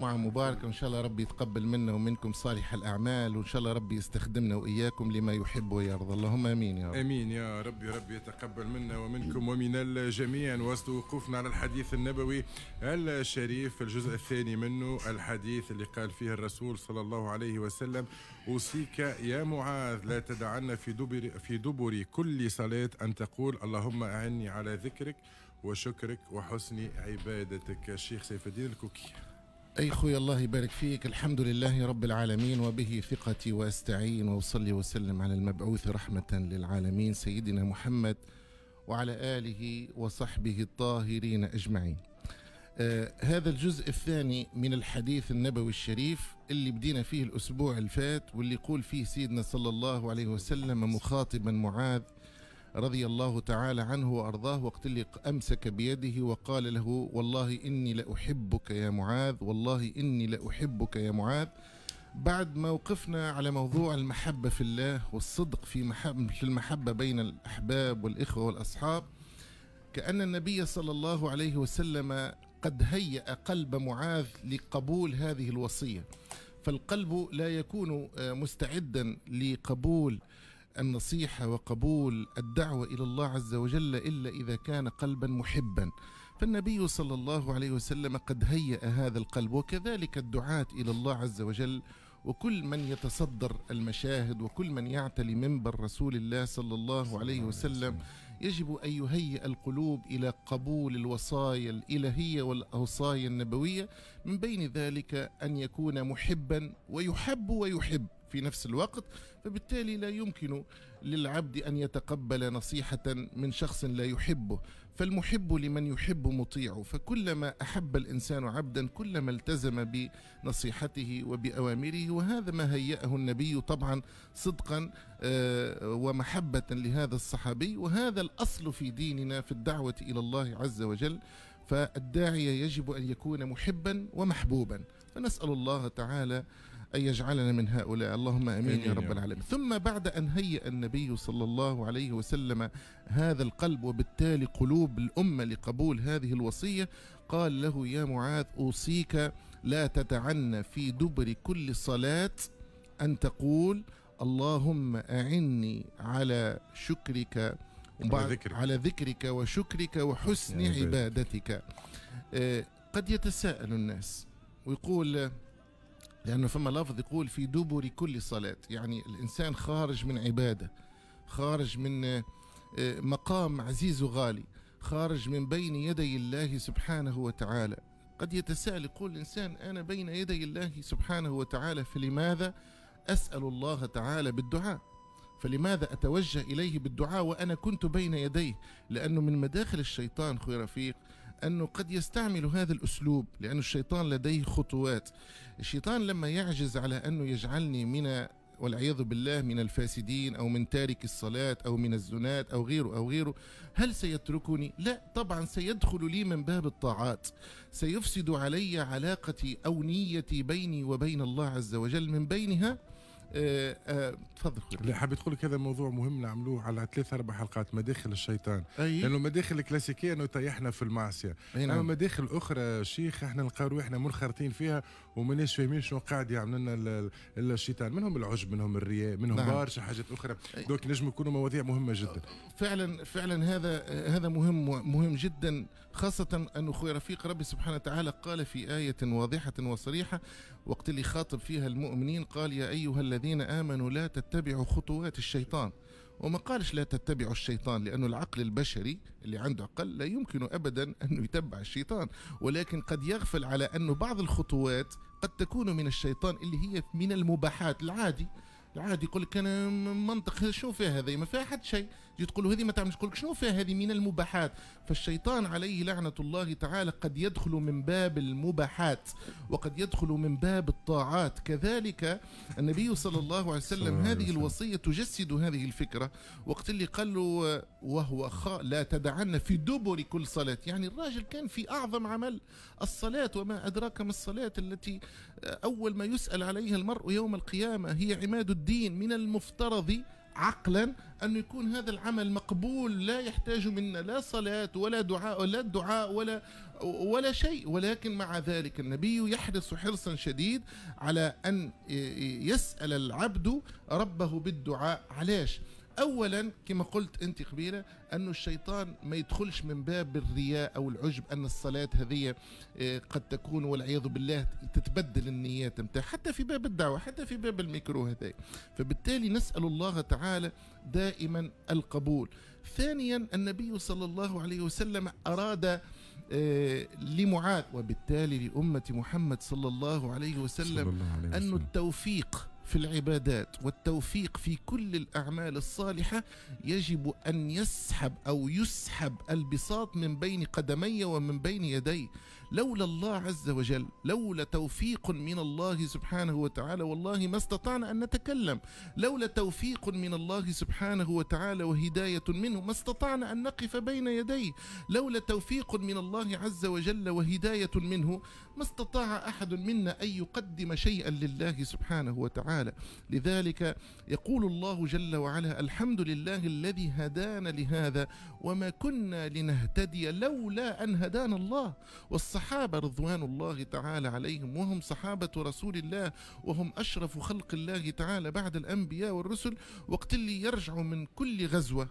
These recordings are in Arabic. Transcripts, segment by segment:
مع مبارك وإن شاء الله ربي يتقبل منا ومنكم صالح الأعمال وإن شاء الله ربي يستخدمنا وإياكم لما يحب ويرضى اللهم أمين يا رب أمين يا ربي ربي يتقبل منا ومنكم ومن الجميع وسط وقوفنا على الحديث النبوي الشريف الجزء الثاني منه الحديث اللي قال فيه الرسول صلى الله عليه وسلم أوصيك يا معاذ لا تدعن في دبر في دبر كل صلاة أن تقول اللهم أعني على ذكرك وشكرك وحسن عبادتك الشيخ سيف الدين الكوكي أي خوي الله يبارك فيك الحمد لله رب العالمين وبه ثقتي وأستعين وأصلي وسلم على المبعوث رحمة للعالمين سيدنا محمد وعلى آله وصحبه الطاهرين أجمعين آه هذا الجزء الثاني من الحديث النبوي الشريف اللي بدينا فيه الأسبوع الفات واللي يقول فيه سيدنا صلى الله عليه وسلم مخاطبا معاذ رضي الله تعالى عنه وارضاه وقت اللي امسك بيده وقال له والله اني لاحبك يا معاذ والله اني لاحبك يا معاذ بعد ما وقفنا على موضوع المحبه في الله والصدق في في المحبه بين الاحباب والاخوه والاصحاب كان النبي صلى الله عليه وسلم قد هيأ قلب معاذ لقبول هذه الوصيه فالقلب لا يكون مستعدا لقبول النصيحة وقبول الدعوة إلى الله عز وجل إلا إذا كان قلبا محبا فالنبي صلى الله عليه وسلم قد هيأ هذا القلب وكذلك الدعاة إلى الله عز وجل وكل من يتصدر المشاهد وكل من يعتلي منبر رسول الله صلى الله عليه وسلم يجب أن يهيئ القلوب إلى قبول الوصايا الإلهية والأوصايا النبوية من بين ذلك أن يكون محبا ويحب ويحب في نفس الوقت فبالتالي لا يمكن للعبد أن يتقبل نصيحة من شخص لا يحبه فالمحب لمن يحب مطيع فكلما أحب الإنسان عبدا كلما التزم بنصيحته وبأوامره وهذا ما هيأه النبي طبعا صدقا آه، ومحبة لهذا الصحابي وهذا الأصل في ديننا في الدعوة إلى الله عز وجل فالداعية يجب أن يكون محبا ومحبوبا فنسأل الله تعالى أن يجعلنا من هؤلاء اللهم أمين, يا رب العالمين ثم بعد أن هيأ النبي صلى الله عليه وسلم هذا القلب وبالتالي قلوب الأمة لقبول هذه الوصية قال له يا معاذ أوصيك لا تتعنى في دبر كل صلاة أن تقول اللهم أعني على شكرك وبعد ذكرك. على ذكرك وشكرك وحسن عبادتك آه، قد يتساءل الناس ويقول لأنه فما لفظ يقول في دبر كل صلاة يعني الإنسان خارج من عبادة خارج من آه، مقام عزيز وغالي خارج من بين يدي الله سبحانه وتعالى قد يتساءل يقول الإنسان أنا بين يدي الله سبحانه وتعالى فلماذا أسأل الله تعالى بالدعاء فلماذا أتوجه إليه بالدعاء وأنا كنت بين يديه لأنه من مداخل الشيطان أخوي رفيق أنه قد يستعمل هذا الأسلوب لأن الشيطان لديه خطوات الشيطان لما يعجز على أنه يجعلني من والعياذ بالله من الفاسدين أو من تارك الصلاة أو من الزنات أو غيره أو غيره هل سيتركني؟ لا طبعا سيدخل لي من باب الطاعات سيفسد علي علاقتي أو نيتي بيني وبين الله عز وجل من بينها آه، آه، تفضل خويا اللي تقول لك هذا موضوع مهم نعملوه على ثلاث اربع حلقات مداخل الشيطان أي. لانه مداخل الكلاسيكيه انه طيحنا في المعصيه نعم. اما مداخل اخرى شيخ احنا نلقاو روحنا منخرطين فيها وماناش فاهمين شنو قاعد يعمل لنا الشيطان منهم العجب منهم الرياء منهم نعم. برشا حاجات اخرى دوك نجم يكونوا مواضيع مهمه جدا فعلا فعلا هذا هذا مهم مهم جدا خاصه انه خويا رفيق ربي سبحانه وتعالى قال في ايه واضحه وصريحه وقت اللي خاطب فيها المؤمنين قال يا أيها الذين آمنوا لا تتبعوا خطوات الشيطان وما قالش لا تتبعوا الشيطان لأن العقل البشري اللي عنده عقل لا يمكن أبدا أن يتبع الشيطان ولكن قد يغفل على أن بعض الخطوات قد تكون من الشيطان اللي هي من المباحات العادي العادي يقول لك انا منطق شو فيها هذه ما فيها حد شيء تجي تقول له هذه ما تعملش تقول لك شنو فيها هذه من المباحات فالشيطان عليه لعنة الله تعالى قد يدخل من باب المباحات وقد يدخل من باب الطاعات كذلك النبي صلى الله عليه وسلم هذه الوصية تجسد هذه الفكرة وقت اللي قال له وهو خا لا تدعن في دبر كل صلاة يعني الراجل كان في أعظم عمل الصلاة وما أدراك ما الصلاة التي أول ما يسأل عليها المرء يوم القيامة هي عماد الدين من المفترض عقلا أن يكون هذا العمل مقبول لا يحتاج منا لا صلاة ولا دعاء ولا دعاء ولا ولا شيء ولكن مع ذلك النبي يحرص حرصا شديد على أن يسأل العبد ربه بالدعاء علاش اولا كما قلت انت قبيله انه الشيطان ما يدخلش من باب الرياء او العجب ان الصلاه هذه آه، قد تكون والعياذ بالله تتبدل النيات نتاع حتى في باب الدعوه حتى في باب الميكرو هذا فبالتالي نسال الله تعالى دائما القبول ثانيا النبي صلى الله عليه وسلم اراد آه، لمعاذ وبالتالي لأمة محمد صلى الله عليه وسلم أن التوفيق في العبادات والتوفيق في كل الأعمال الصالحة يجب أن يسحب أو يسحب البساط من بين قدمي ومن بين يدي لولا الله عز وجل لولا توفيق من الله سبحانه وتعالى والله ما استطعنا أن نتكلم لولا توفيق من الله سبحانه وتعالى وهداية منه ما استطعنا أن نقف بين يديه لولا توفيق من الله عز وجل وهداية منه ما استطاع أحد منا أن يقدم شيئا لله سبحانه وتعالى لذلك يقول الله جل وعلا الحمد لله الذي هدانا لهذا وما كنا لنهتدي لولا أن هدانا الله والصحيح الصحابة رضوان الله تعالى عليهم وهم صحابة رسول الله وهم أشرف خلق الله تعالى بعد الأنبياء والرسل وقت اللي يرجعوا من كل غزوة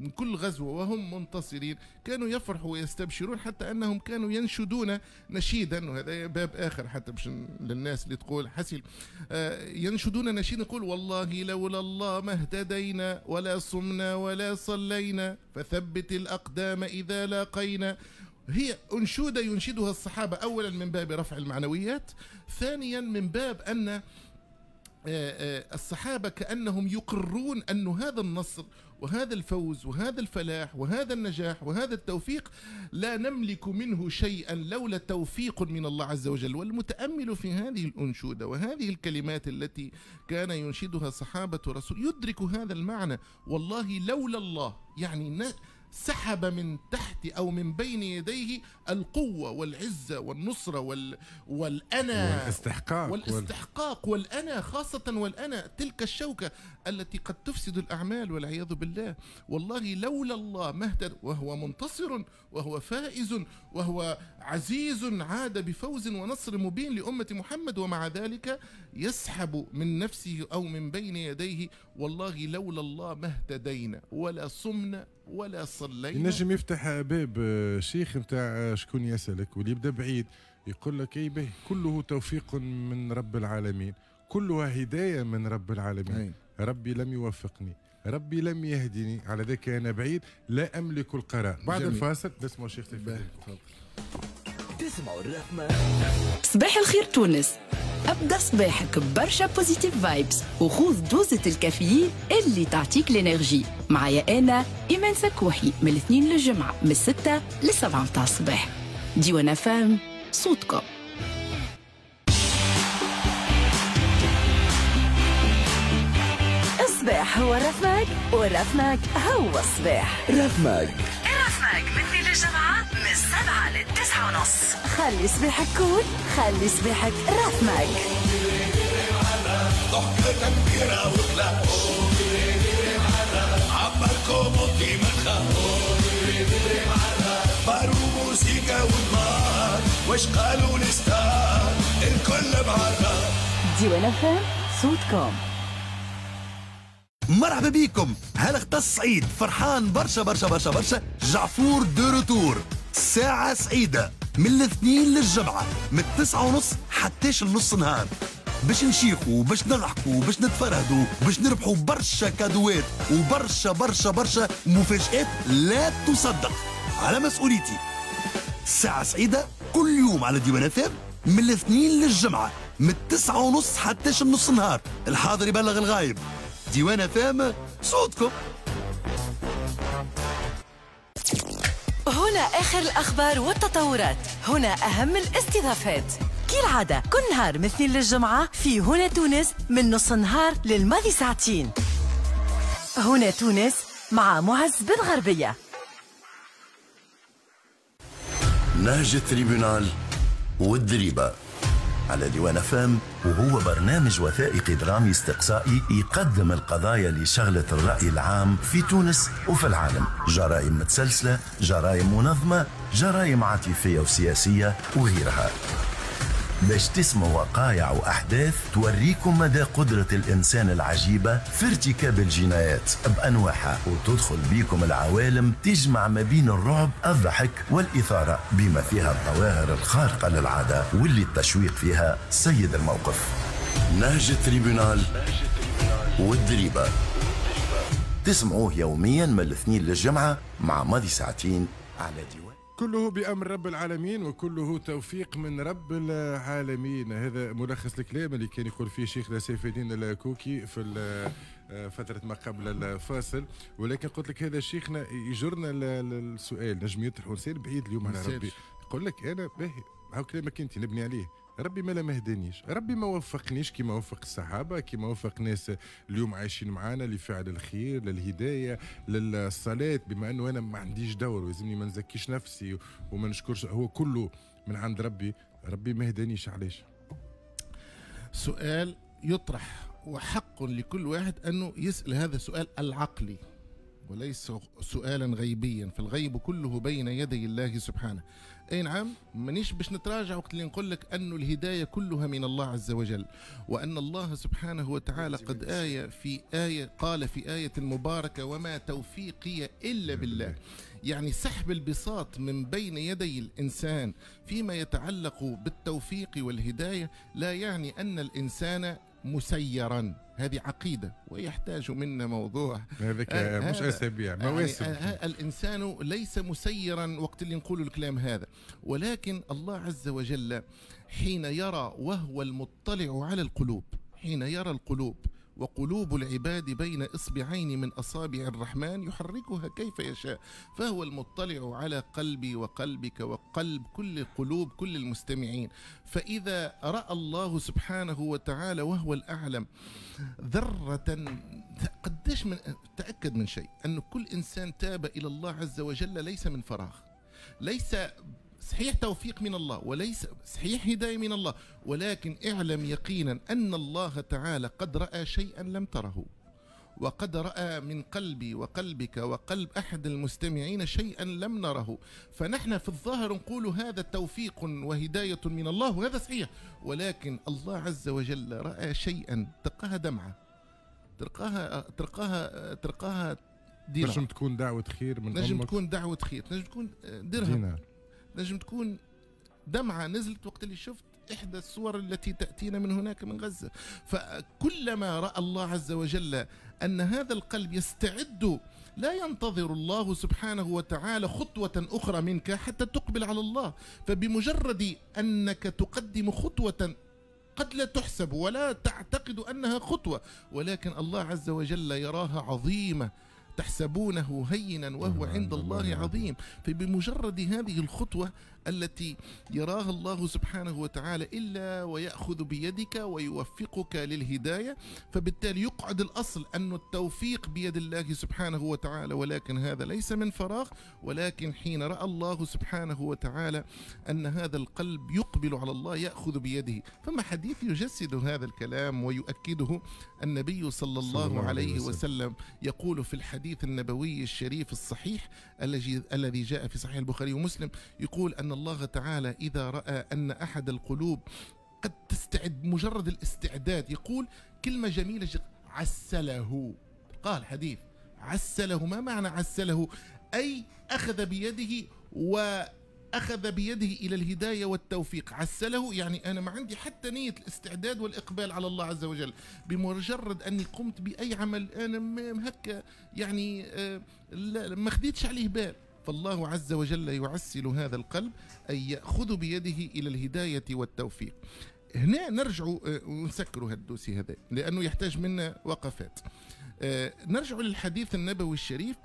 من كل غزوة وهم منتصرين كانوا يفرحوا ويستبشرون حتى أنهم كانوا ينشدون نشيدا وهذا باب آخر حتى مش للناس اللي تقول حسن آه، ينشدون نشيدا يقول والله لولا الله ما اهتدينا ولا صمنا ولا صلينا فثبت الأقدام إذا لاقينا هي أنشودة ينشدها الصحابة أولا من باب رفع المعنويات ثانيا من باب أن آه، آه، الصحابة كأنهم يقرون أن هذا النصر وهذا الفوز وهذا الفلاح وهذا النجاح وهذا التوفيق لا نملك منه شيئا لولا توفيق من الله عز وجل والمتأمل في هذه الأنشودة وهذه الكلمات التي كان ينشدها صحابة رسول يدرك هذا المعنى والله لولا الله يعني سحب من تحت أو من بين يديه القوة والعزة والنصرة وال... والأنا والاستحقاق والاستحقاق والأنا خاصة والأنا تلك الشوكة التي قد تفسد الأعمال والعياذ بالله والله لولا الله مهتد وهو منتصر وهو فائز وهو عزيز عاد بفوز ونصر مبين لأمة محمد ومع ذلك يسحب من نفسه أو من بين يديه والله لولا الله ما اهتدينا ولا صمنا ولا صلينا ينجم يفتح باب آه، شيخ نتاع آه، شكون يسألك واللي يبدا بعيد يقول لك اي به كله توفيق من رب العالمين كلها هداية من رب العالمين أي. ربي لم يوفقني ربي لم يهدني على ذاك أنا بعيد لا أملك القرار بعد جميل. الفاصل نسمع شيخ تفضل تسمعوا الرحمة صباح الخير تونس ابدا صباحك ببرشا بوزيتيف فايبس وخذ دوزة الكافيين اللي تعطيك الانرجي معايا انا ايمان سكوحي من الاثنين للجمعة من الستة للسبعة متاع الصباح ديوانا فام صوتكم الصباح هو رفمك ورفمك هو الصباح رفمك لليل تسعة ونص خلي صباحك كول خلي صباحك رافمك ضحكتك كبيرة وطلع عبركم اوضتي مدخل بارو موسيقى ودمار واش قالوا الستار الكل معرف ديوان افهم صوتكم مرحبا بكم هل اختص سعيد فرحان برشا برشا برشا برشا جعفور دو روتور ساعة سعيدة من الاثنين للجمعة من التسعة ونص حتى نص نهار باش نشيخوا باش نضحكوا باش نتفرهدوا باش نربحوا برشا كادوات وبرشا برشا برشا مفاجآت لا تصدق على مسؤوليتي ساعة سعيدة كل يوم على ديوان اثاب من الاثنين للجمعة من التسعة ونص حتى نص نهار الحاضر يبلغ الغايب ديوان اثام صوتكم هنا آخر الأخبار والتطورات هنا أهم الاستضافات كالعادة كل نهار من اثنين للجمعة في هنا تونس من نص النهار للماضي ساعتين هنا تونس مع معز بن غربية نهج التريبونال والدريبه على ديوان فام وهو برنامج وثائقي درامي استقصائي يقدم القضايا اللي شغلت الرأي العام في تونس وفي العالم جرائم متسلسلة جرائم منظمة جرائم عاطفية وسياسية وغيرها باش تسمعوا وقائع وأحداث توريكم مدى قدرة الإنسان العجيبة في ارتكاب الجنايات بأنواعها وتدخل بيكم العوالم تجمع ما بين الرعب الضحك والإثارة بما فيها الظواهر الخارقة للعادة واللي التشويق فيها سيد الموقف نهج التريبونال والدريبة تسمعوه يوميا من الاثنين للجمعة مع ماضي ساعتين على ديوان كله بأمر رب العالمين وكله توفيق من رب العالمين هذا ملخص الكلام اللي كان يقول فيه شيخنا سيف الدين الكوكي في آه، فترة ما قبل الفاصل ولكن قلت لك هذا شيخنا يجرنا للسؤال نجم يطرحوا انسان بعيد اليوم على ربي يقول لك أنا باهي هاو كلامك أنت نبني عليه ربي ما لا مهدانيش ربي ما وفقنيش كيما وفق الصحابة كيما وفق ناس اليوم عايشين معانا لفعل الخير للهداية للصلاة بما أنه أنا ما عنديش دور ولازمني ما نزكيش نفسي وما نشكرش هو كله من عند ربي ربي ما هدانيش علاش سؤال يطرح وحق لكل واحد أنه يسأل هذا السؤال العقلي وليس سؤالا غيبيا فالغيب كله بين يدي الله سبحانه اي نعم مانيش باش نتراجع وقت اللي نقول لك أن الهداية كلها من الله عز وجل وأن الله سبحانه وتعالى قد آية في آية قال في آية مباركه وما توفيقي إلا بالله يعني سحب البساط من بين يدي الإنسان فيما يتعلق بالتوفيق والهداية لا يعني أن الإنسان مسيرا هذه عقيدة ويحتاج منا موضوع هذاك آه، مش أسابيع يعني، آه، مواسم يعني الإنسان ليس مسيرا وقت اللي نقول الكلام هذا ولكن الله عز وجل حين يرى وهو المطلع على القلوب حين يرى القلوب وقلوب العباد بين اصبعين من اصابع الرحمن يحركها كيف يشاء فهو المطلع على قلبي وقلبك وقلب كل قلوب كل المستمعين فاذا راى الله سبحانه وتعالى وهو الاعلم ذره قديش من تاكد من شيء انه كل انسان تاب الى الله عز وجل ليس من فراغ ليس صحيح توفيق من الله وليس صحيح هداية من الله ولكن اعلم يقينا أن الله تعالى قد رأى شيئا لم تره وقد رأى من قلبي وقلبك وقلب أحد المستمعين شيئا لم نره فنحن في الظاهر نقول هذا توفيق وهداية من الله وهذا صحيح ولكن الله عز وجل رأى شيئا تلقاها دمعة تلقاها تلقاها تلقاها دينار نجم تكون دعوة خير من نجم تكون دعوة خير نجم تكون درهم دينار نجم تكون دمعة نزلت وقت اللي شفت إحدى الصور التي تأتينا من هناك من غزة فكلما رأى الله عز وجل أن هذا القلب يستعد لا ينتظر الله سبحانه وتعالى خطوة أخرى منك حتى تقبل على الله فبمجرد أنك تقدم خطوة قد لا تحسب ولا تعتقد أنها خطوة ولكن الله عز وجل يراها عظيمة تحسبونه هينا وهو نعم، عند الله نعم. عظيم فبمجرد هذه الخطوة التي يراها الله سبحانه وتعالى إلا ويأخذ بيدك ويوفقك للهداية فبالتالي يقعد الأصل أن التوفيق بيد الله سبحانه وتعالى ولكن هذا ليس من فراغ ولكن حين رأى الله سبحانه وتعالى أن هذا القلب يقبل على الله يأخذ بيده فما حديث يجسد هذا الكلام ويؤكده النبي صلى الله, صلى الله عليه وسلم. وسلم يقول في الحديث النبوي الشريف الصحيح الذي الذي جاء في صحيح البخاري ومسلم يقول أن الله تعالى إذا رأى أن أحد القلوب قد تستعد مجرد الاستعداد يقول كلمة جميلة عسله قال حديث عسله ما معنى عسله أي أخذ بيده وأخذ بيده إلى الهداية والتوفيق عسله يعني أنا ما عندي حتى نية الاستعداد والإقبال على الله عز وجل بمجرد أني قمت بأي عمل أنا هكا يعني آه، ما خديتش عليه بال فالله عز وجل يعسل هذا القلب أن يأخذ بيده إلى الهداية والتوفيق هنا نرجع ونسكروا آه، هالدوسي هذا لأنه يحتاج منا وقفات آه، نرجع للحديث النبوي الشريف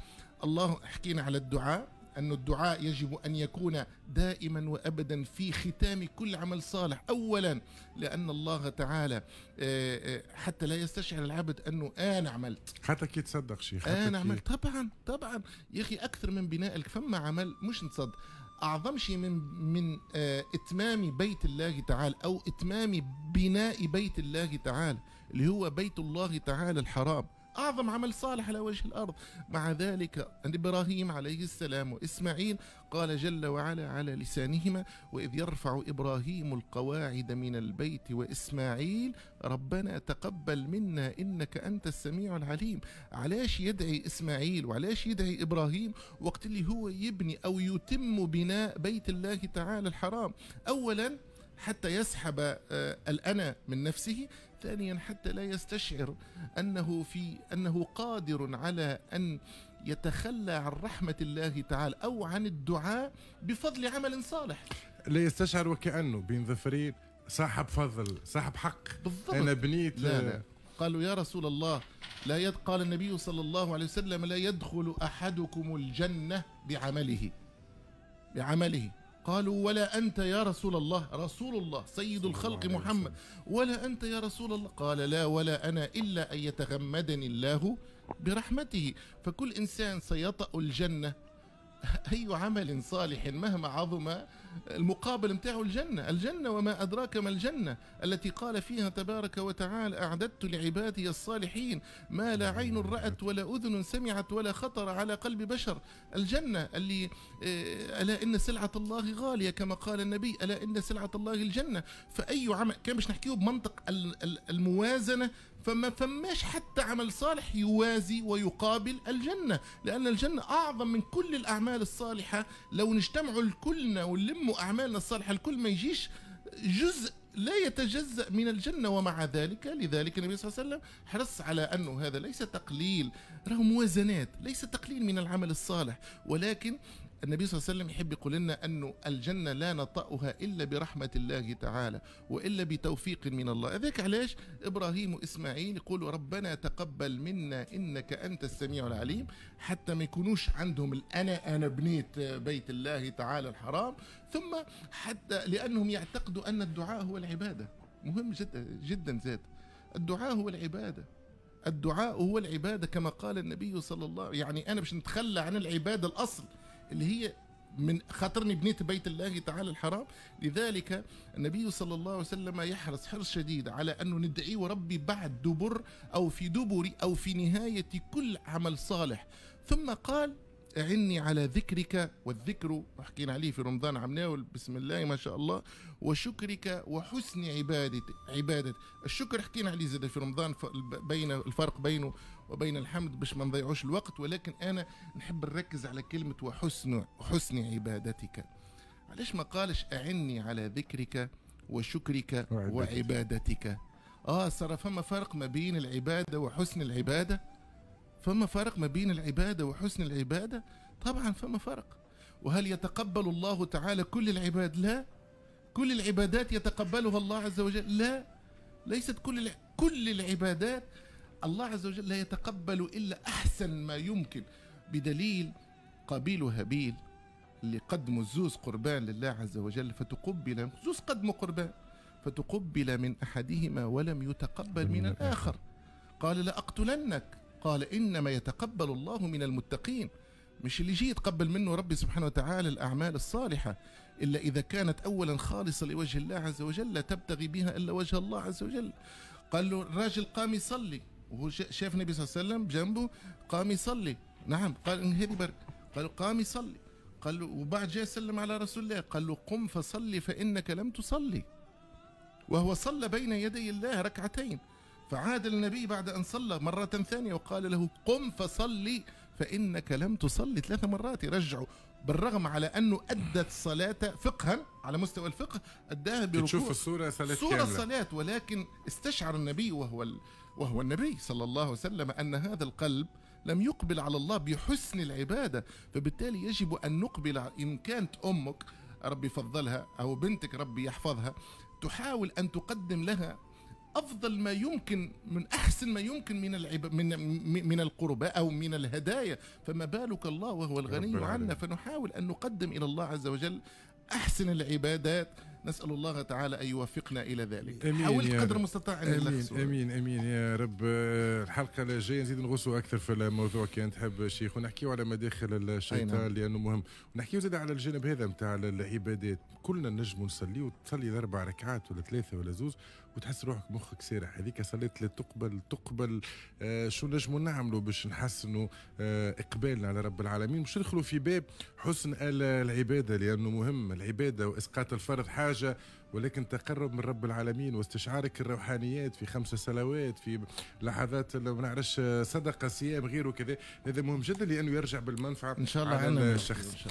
الله حكينا على الدعاء أن الدعاء يجب أن يكون دائما وأبدا في ختام كل عمل صالح أولا لأن الله تعالى آه، آه، حتى لا يستشعر العبد أنه أنا عملت حتى كي تصدق شيخ أنا عملت طبعا طبعا يا أخي أكثر من بناء فما عمل مش نصدق اعظم شيء من من آه، اتمام بيت الله تعالى او اتمام بناء بيت الله تعالى اللي هو بيت الله تعالى الحرام أعظم عمل صالح على وجه الأرض مع ذلك عند إبراهيم عليه السلام وإسماعيل قال جل وعلا على لسانهما وإذ يرفع إبراهيم القواعد من البيت وإسماعيل ربنا تقبل منا إنك أنت السميع العليم علاش يدعي إسماعيل وعلاش يدعي إبراهيم وقت اللي هو يبني أو يتم بناء بيت الله تعالى الحرام أولا حتى يسحب آه، الأنا من نفسه ثانيا حتى لا يستشعر انه في انه قادر على ان يتخلى عن رحمه الله تعالى او عن الدعاء بفضل عمل صالح لا يستشعر وكانه بين ظفرين صاحب فضل صاحب حق بالضبط انا بنيت لا لا. قالوا يا رسول الله لا يد قال النبي صلى الله عليه وسلم لا يدخل احدكم الجنه بعمله بعمله قالوا ولا أنت يا رسول الله رسول الله سيد الخلق محمد ولا أنت يا رسول الله قال لا ولا أنا إلا أن يتغمدني الله برحمته فكل إنسان سيطأ الجنة أي عمل صالح مهما عظم المقابل متاعه الجنة الجنة وما أدراك ما الجنة التي قال فيها تبارك وتعالى أعددت لعبادي الصالحين ما لا عين رأت ولا أذن سمعت ولا خطر على قلب بشر الجنة اللي آه، ألا إن سلعة الله غالية كما قال النبي ألا إن سلعة الله الجنة فأي عمل كان مش نحكيه بمنطق الموازنة فما فماش حتى عمل صالح يوازي ويقابل الجنة لأن الجنة أعظم من كل الأعمال الصالحة لو نجتمعوا الكلنا ونلموا أعمالنا الصالحة الكل ما يجيش جزء لا يتجزأ من الجنة ومع ذلك لذلك النبي صلى الله عليه وسلم حرص على أنه هذا ليس تقليل رغم موازنات ليس تقليل من العمل الصالح ولكن النبي صلى الله عليه وسلم يحب يقول لنا أنه الجنة لا نطأها إلا برحمة الله تعالى وإلا بتوفيق من الله اذك علاش إبراهيم وإسماعيل يقولوا ربنا تقبل منا إنك أنت السميع العليم حتى ما يكونوش عندهم الأنا أنا بنيت بيت الله تعالى الحرام ثم حتى لأنهم يعتقدوا أن الدعاء هو العبادة مهم جدا جدا زاد الدعاء هو العباده الدعاء هو العباده كما قال النبي صلى الله يعني انا مش نتخلى عن العباده الاصل اللي هي من خاطرني بنيت بيت الله تعالى الحرام لذلك النبي صلى الله عليه وسلم يحرص حرص شديد على أنه ندعي ربي بعد دبر أو في دبر أو في نهاية كل عمل صالح ثم قال أعني على ذكرك والذكر وحكينا عليه في رمضان عمناول بسم الله ما شاء الله وشكرك وحسن عبادتك عبادت الشكر حكينا عليه زاد في رمضان بين الفرق بينه وبين الحمد باش ما نضيعوش الوقت ولكن أنا نحب نركز على كلمة وحسن حسن عبادتك علاش ما قالش أعني على ذكرك وشكرك وعبادتك, وعبادتك. اه صار فما فرق ما بين العباده وحسن العباده فما فرق ما بين العبادة وحسن العبادة طبعا فما فرق وهل يتقبل الله تعالى كل العباد لا كل العبادات يتقبلها الله عز وجل لا ليست كل كل العبادات الله عز وجل لا يتقبل إلا أحسن ما يمكن بدليل قابيل وهابيل اللي قدموا زوز قربان لله عز وجل فتقبل زوز قدموا قربان فتقبل من أحدهما ولم يتقبل من الآخر قال لأقتلنك قال إنما يتقبل الله من المتقين مش اللي يجي يتقبل منه ربي سبحانه وتعالى الأعمال الصالحة إلا إذا كانت أولا خالصة لوجه الله عز وجل لا تبتغي بها إلا وجه الله عز وجل قال له الراجل قام يصلي وهو شاف النبي صلى الله عليه وسلم جنبه قام يصلي نعم قال هذه بركة قال قام يصلي قال له وبعد جاء سلم على رسول الله قال له قم فصلي فإنك لم تصلي وهو صلى بين يدي الله ركعتين فعاد النبي بعد أن صلى مرة ثانية وقال له قم فصلي فإنك لم تصلي ثلاث مرات رجعه بالرغم على أنه أدى الصلاة فقها على مستوى الفقه أداها بركوع تشوف الصورة صلاة صورة كاملة. ولكن استشعر النبي وهو ال... وهو النبي صلى الله عليه وسلم أن هذا القلب لم يقبل على الله بحسن العبادة فبالتالي يجب أن نقبل إن كانت أمك ربي فضلها أو بنتك ربي يحفظها تحاول أن تقدم لها افضل ما يمكن من احسن ما يمكن من العب من من القربى او من الهدايا فما بالك الله وهو الغني عنا فنحاول ان نقدم الى الله عز وجل احسن العبادات نسال الله تعالى ان يوفقنا الى ذلك أمين حاولت قدر المستطاع امين امين امين يا رب الحلقه الجايه نزيد نغوصوا اكثر في الموضوع كان تحب شيخ ونحكيو على مداخل الشيطان نعم. لانه مهم ونحكيو زاد على الجانب هذا نتاع العبادات كلنا نجموا نصلي تصلي اربع ركعات ولا ثلاثه ولا زوز وتحس روحك مخك سارح هذيك صليت لا تقبل تقبل آه شو نجموا نعملوا باش نحسنوا آه اقبالنا على رب العالمين باش ندخلوا في باب حسن العباده لانه مهم العباده واسقاط الفرض حاجه حاجة ولكن تقرب من رب العالمين واستشعارك الروحانيات في خمسة سنوات في لحظات ما نعرفش صدقة صيام غيره كذا هذا مهم جدا لأنه يرجع بالمنفعة إن شاء الله على الشخص